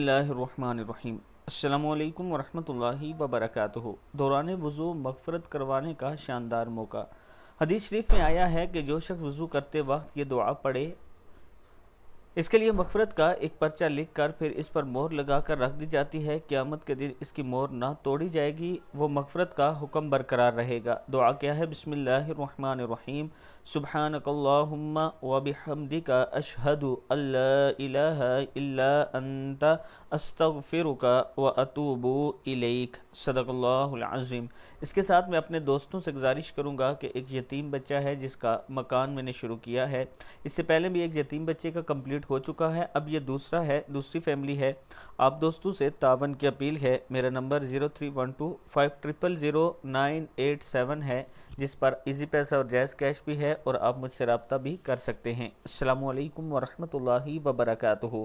बसमीम अल्लाम वरम वबरक दौरान वज़ू मगफ़रत करवाने का शानदार मौका हदीस शरीफ में आया है कि जो शख्स वज़ू करते वक्त ये दुआ पढ़े इसके लिए मफफरत का एक पर्चा लिख कर फिर इस पर मोहर लगा कर रख दी जाती है क़्यामत के दिन इसकी मोहर ना तोड़ी जाएगी वो मफफरत का हुक्म बरकरार रहेगा दुआ क्या है बसमीम सुबहानकल्लाम का अशहदु का व अतूबू इलेक सदकल्लाज़ीम इसके साथ मैं अपने दोस्तों से गुजारिश करूँगा कि एक यतीम बच्चा है जिसका मकान मैंने शुरू किया है इससे पहले भी एक यतीम बच्चे का कम्प्लीट कंप्लीट हो चुका है अब ये दूसरा है दूसरी फैमिली है आप दोस्तों से तावन की अपील है मेरा number zero three one two five triple zero nine eight seven है जिस पर इजी पैसा और जैज़ कैश भी है और आप मुझसे रबता भी कर सकते हैं अल्लाम वरहमल वबरकू